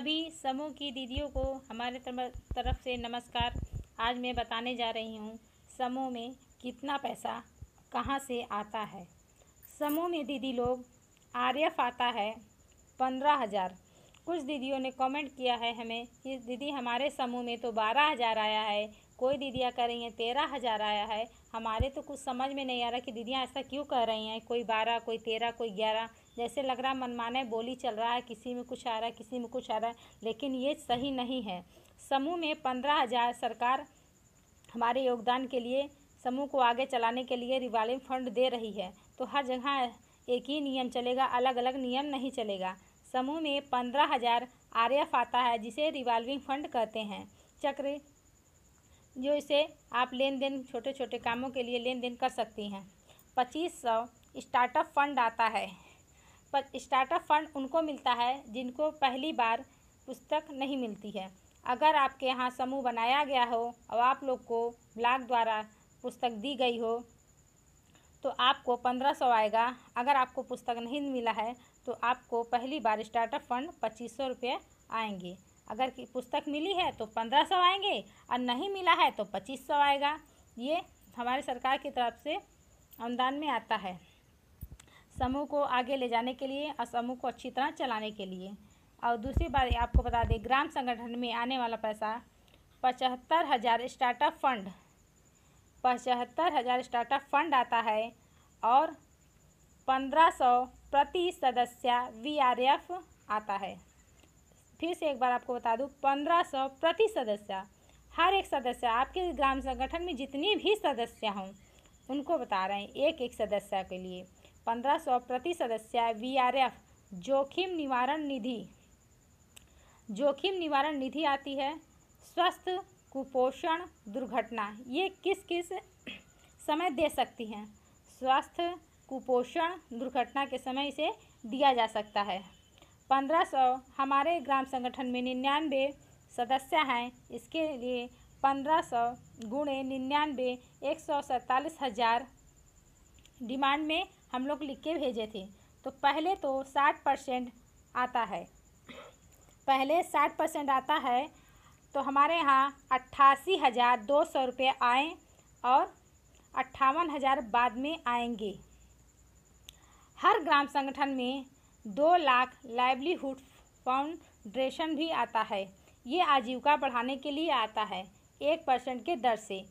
सभी समूह की दीदियों को हमारे तरफ से नमस्कार आज मैं बताने जा रही हूँ समूह में कितना पैसा कहाँ से आता है समूह में दीदी लोग आर आता है पंद्रह हज़ार कुछ दीदियों ने कमेंट किया है हमें कि दीदी हमारे समूह में तो बारह हज़ार आया है कोई दीदियाँ कह रही हैं तेरह हज़ार आया है हमारे तो कुछ समझ में नहीं आ रहा कि दीदियाँ ऐसा क्यों कह रही हैं कोई बारह कोई तेरह कोई ग्यारह जैसे लग रहा मनमाना बोली चल रहा है किसी में कुछ आ रहा है किसी में कुछ आ रहा है लेकिन ये सही नहीं है समूह में पंद्रह हज़ार सरकार हमारे योगदान के लिए समूह को आगे चलाने के लिए रिवॉल्विंग फंड दे रही है तो हर जगह एक ही नियम चलेगा अलग अलग नियम नहीं चलेगा समूह में पंद्रह हज़ार आर आता है जिसे रिवाल्विंग फंड कहते हैं चक्र जो इसे आप लेन देन छोटे छोटे कामों के लिए लेन देन कर सकती हैं पच्चीस सौ स्टार्टअप फंड आता है पर स्टार्टअप फंड उनको मिलता है जिनको पहली बार पुस्तक नहीं मिलती है अगर आपके यहाँ समूह बनाया गया हो और आप लोग को ब्लॉग द्वारा पुस्तक दी गई हो तो आपको पंद्रह सौ आएगा अगर आपको पुस्तक नहीं मिला है तो आपको पहली बार स्टार्टअप फंड पच्चीस सौ रुपये आएंगे अगर कि पुस्तक मिली है तो पंद्रह सौ आएंगे और नहीं मिला है तो पच्चीस सौ आएगा ये हमारे सरकार की तरफ से अनुदान में आता है समूह को आगे ले जाने के लिए और समूह को अच्छी तरह चलाने के लिए और दूसरी बात आपको बता दें ग्राम संगठन में आने वाला पैसा पचहत्तर हज़ार स्टार्टअप फंड पचहत्तर हज़ार स्टार्टअप फंड आता है और पंद्रह सौ प्रति सदस्य वी आता है फिर से एक बार आपको बता दूँ पंद्रह सौ प्रति सदस्य हर एक सदस्य आपके ग्राम संगठन में जितनी भी सदस्य हों उनको बता रहे हैं एक एक सदस्य के लिए पंद्रह सौ प्रति सदस्य वी आर एफ जोखिम निवारण निधि जोखिम निवारण निधि आती है स्वस्थ कुपोषण दुर्घटना ये किस किस समय दे सकती हैं स्वस्थ कुपोषण दुर्घटना के समय इसे दिया जा सकता है पंद्रह सौ हमारे ग्राम संगठन में निन्यानवे सदस्य हैं इसके लिए पंद्रह सौ गुणे निन्यानवे एक सौ सैंतालीस हज़ार डिमांड में हम लोग लिख के भेजे थे तो पहले तो साठ परसेंट आता है पहले साठ परसेंट आता है तो हमारे यहाँ अट्ठासी हज़ार दो सौ रुपये आए और अट्ठावन हज़ार बाद में आएंगे हर ग्राम संगठन में दो लाख लाइवलीहुड फाउंडेशन भी आता है ये आजीविका बढ़ाने के लिए आता है एक परसेंट के दर से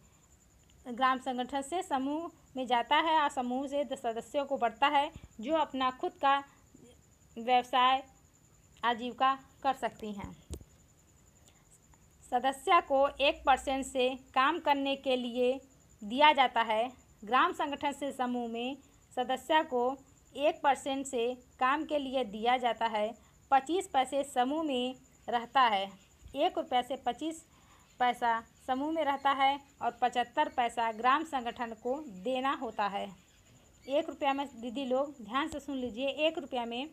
ग्राम संगठन से समूह में जाता है और समूह से सदस्यों को बढ़ता है जो अपना खुद का व्यवसाय आजीविका कर सकती हैं सदस्य को एक परसेंट से काम करने के लिए दिया जाता है ग्राम संगठन से समूह में सदस्य को एक परसेंट से काम के लिए दिया जाता है पच्चीस पैसे समूह में रहता है एक रुपये से पच्चीस पैसा समूह में रहता है और पचहत्तर पैसा ग्राम संगठन को देना होता है एक रुपया में दीदी लोग ध्यान से सुन लीजिए एक रुपया में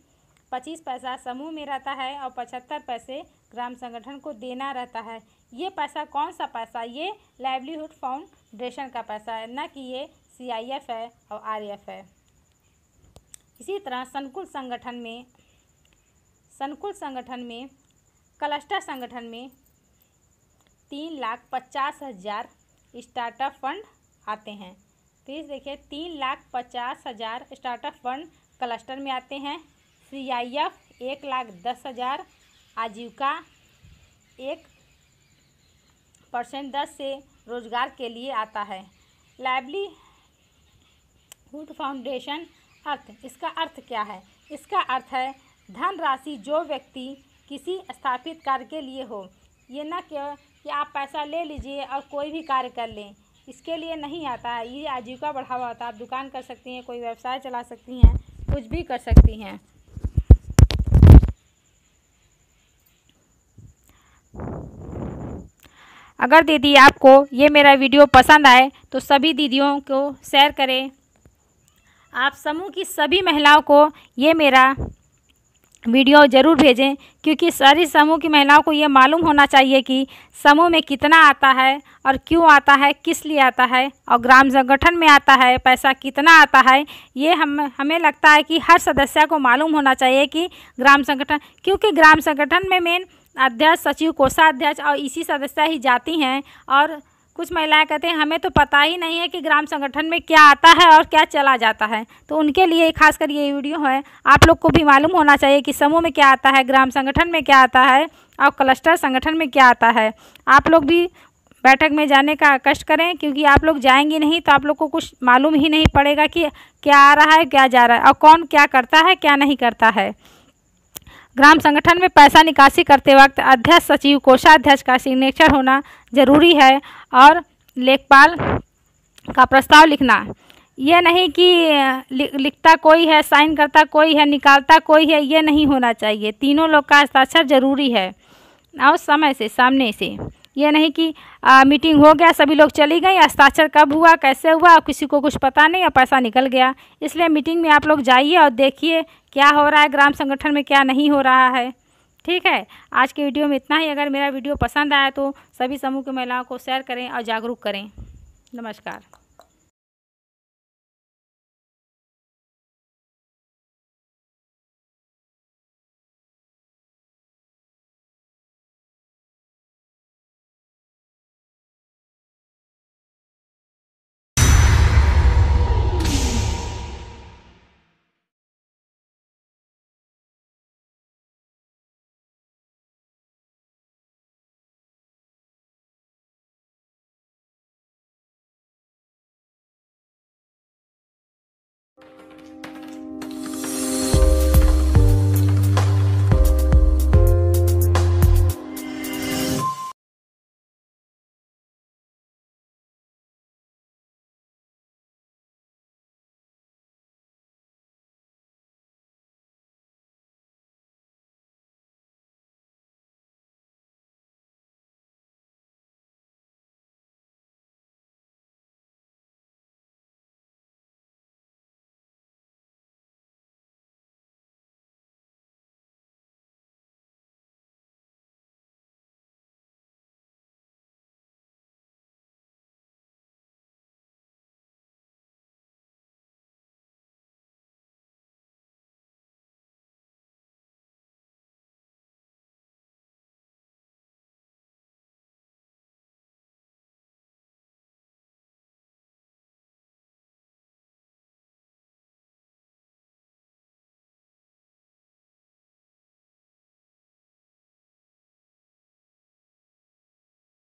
पच्चीस पैसा समूह में रहता है और पचहत्तर पैसे ग्राम संगठन को देना रहता है ये पैसा कौन सा पैसा ये लाइवलीहुड फाउंडेशन का पैसा है न कि ये सी आई एफ है और आर एफ e है इसी तरह संकुल संगठन में संकुल संगठन में क्लस्टर संगठन में तीन लाख पचास हज़ार स्टार्टअप फंड आते हैं प्लीज़ देखिए तीन लाख पचास हज़ार स्टार्टअप फंड क्लस्टर में आते हैं सी आई एफ एक लाख दस हज़ार आजीविका एक परसेंट दस से रोज़गार के लिए आता है लाइवलीहुड फाउंडेशन अर्थ इसका अर्थ क्या है इसका अर्थ है धन राशि जो व्यक्ति किसी स्थापित कार्य के लिए हो ये न कि आप पैसा ले लीजिए और कोई भी कार्य कर लें इसके लिए नहीं आता है ये आजीविका बढ़ावा होता है आप दुकान कर सकती हैं कोई व्यवसाय चला सकती हैं कुछ भी कर सकती हैं अगर दीदी आपको ये मेरा वीडियो पसंद आए तो सभी दीदियों को शेयर करें आप समूह की सभी महिलाओं को ये मेरा वीडियो ज़रूर भेजें क्योंकि सारी समूह की महिलाओं को ये मालूम होना चाहिए कि समूह में कितना आता है और क्यों आता है किस लिए आता है और ग्राम संगठन में आता है पैसा कितना आता है ये हम हमें लगता है कि हर सदस्य को मालूम होना चाहिए कि ग्राम संगठन क्योंकि ग्राम संगठन में मेन अध्यक्ष सचिव कोषाध्यक्ष और इसी सदस्य ही जाती हैं और कुछ महिलाएं कहते हैं हमें तो पता ही नहीं है कि ग्राम संगठन में क्या आता है और क्या चला जाता है तो उनके लिए खासकर ये वीडियो है आप लोग को भी मालूम होना चाहिए कि समूह में क्या आता है ग्राम संगठन में क्या आता है और क्लस्टर संगठन में क्या आता है आप लोग भी बैठक में जाने का कष्ट करें क्योंकि आप लोग जाएंगे नहीं तो आप लोग को कुछ मालूम ही नहीं पड़ेगा कि क्या आ रहा है क्या जा रहा है और कौन क्या करता है क्या नहीं करता है ग्राम संगठन में पैसा निकासी करते वक्त अध्यक्ष सचिव कोषाध्यक्ष का सिग्नेचर होना जरूरी है और लेखपाल का प्रस्ताव लिखना ये नहीं कि लिखता कोई है साइन करता कोई है निकालता कोई है ये नहीं होना चाहिए तीनों लोग का हस्ताक्षर जरूरी है और समय से सामने से यह नहीं कि आ, मीटिंग हो गया सभी लोग चली गई हस्ताक्षर कब हुआ कैसे हुआ किसी को कुछ पता नहीं और पैसा निकल गया इसलिए मीटिंग में आप लोग जाइए और देखिए क्या हो रहा है ग्राम संगठन में क्या नहीं हो रहा है ठीक है आज के वीडियो में इतना ही अगर मेरा वीडियो पसंद आया तो सभी समूह की महिलाओं को शेयर करें और जागरूक करें नमस्कार